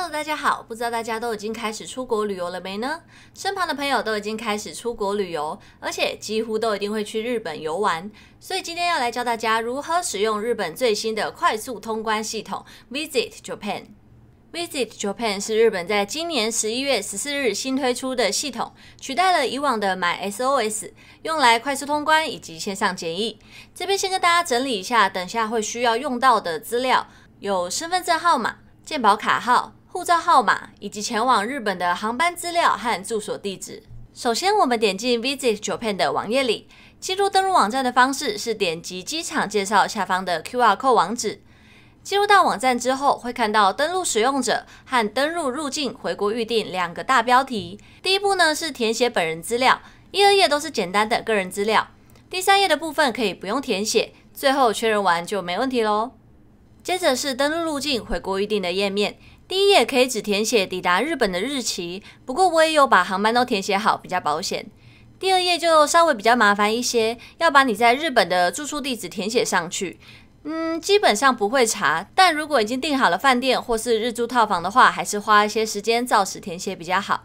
Hello，大家好，不知道大家都已经开始出国旅游了没呢？身旁的朋友都已经开始出国旅游，而且几乎都一定会去日本游玩。所以今天要来教大家如何使用日本最新的快速通关系统 Visit Japan。Visit Japan 是日本在今年十一月十四日新推出的系统，取代了以往的 My SOS，用来快速通关以及线上检疫。这边先跟大家整理一下，等下会需要用到的资料，有身份证号码、健保卡号。护照号码以及前往日本的航班资料和住所地址。首先，我们点进 Visit Japan 的网页里。进入登录网站的方式是点击机场介绍下方的 QR code 网址。进入到网站之后，会看到登录使用者和登录入境回国预定两个大标题。第一步呢是填写本人资料，一二页都是简单的个人资料。第三页的部分可以不用填写，最后确认完就没问题喽。接着是登录入境回国预定的页面。第一页可以只填写抵达日本的日期，不过我也有把航班都填写好，比较保险。第二页就稍微比较麻烦一些，要把你在日本的住宿地址填写上去。嗯，基本上不会查，但如果已经订好了饭店或是日租套房的话，还是花一些时间照实填写比较好。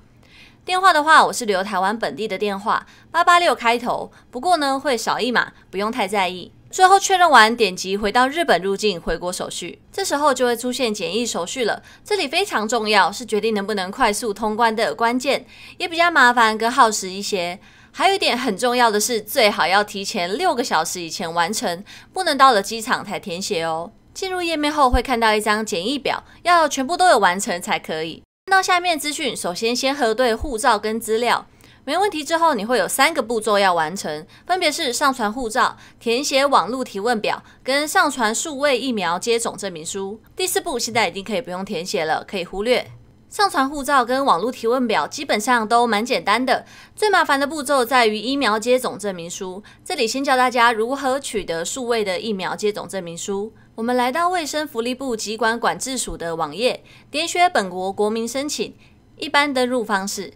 电话的话，我是留台湾本地的电话，八八六开头，不过呢会少一码，不用太在意。最后确认完，点击回到日本入境回国手续，这时候就会出现检疫手续了。这里非常重要，是决定能不能快速通关的关键，也比较麻烦跟耗时一些。还有一点很重要的是，最好要提前六个小时以前完成，不能到了机场才填写哦。进入页面后会看到一张检疫表，要全部都有完成才可以。看到下面资讯，首先先核对护照跟资料。没问题之后，你会有三个步骤要完成，分别是上传护照、填写网络提问表跟上传数位疫苗接种证明书。第四步现在已经可以不用填写了，可以忽略。上传护照跟网络提问表基本上都蛮简单的，最麻烦的步骤在于疫苗接种证明书。这里先教大家如何取得数位的疫苗接种证明书。我们来到卫生福利部机关管制署的网页，点选本国国民申请，一般登入方式。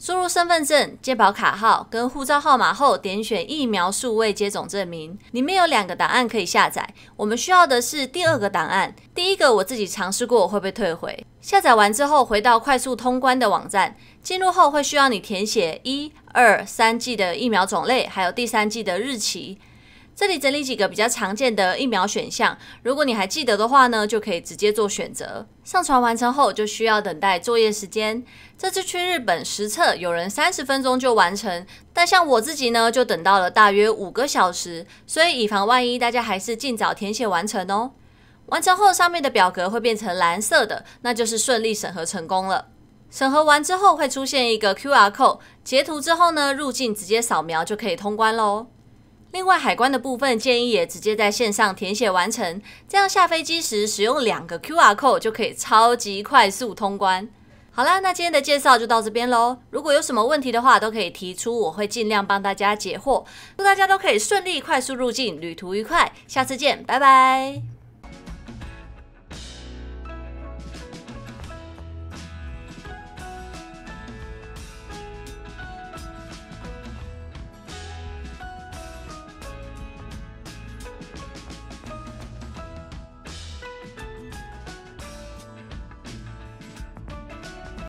输入身份证、健保卡号跟护照号码后，点选疫苗数位接种证明，里面有两个档案可以下载，我们需要的是第二个档案，第一个我自己尝试过会被退回。下载完之后，回到快速通关的网站，进入后会需要你填写一二三季的疫苗种类，还有第三季的日期。这里整理几个比较常见的疫苗选项，如果你还记得的话呢，就可以直接做选择。上传完成后就需要等待作业时间。这次去日本实测，有人三十分钟就完成，但像我自己呢，就等到了大约五个小时。所以以防万一，大家还是尽早填写完成哦。完成后上面的表格会变成蓝色的，那就是顺利审核成功了。审核完之后会出现一个 QR code，截图之后呢，入境直接扫描就可以通关喽。另外，海关的部分建议也直接在线上填写完成，这样下飞机时使用两个 QR code 就可以超级快速通关。好啦，那今天的介绍就到这边喽。如果有什么问题的话，都可以提出，我会尽量帮大家解惑。祝大家都可以顺利快速入境，旅途愉快，下次见，拜拜。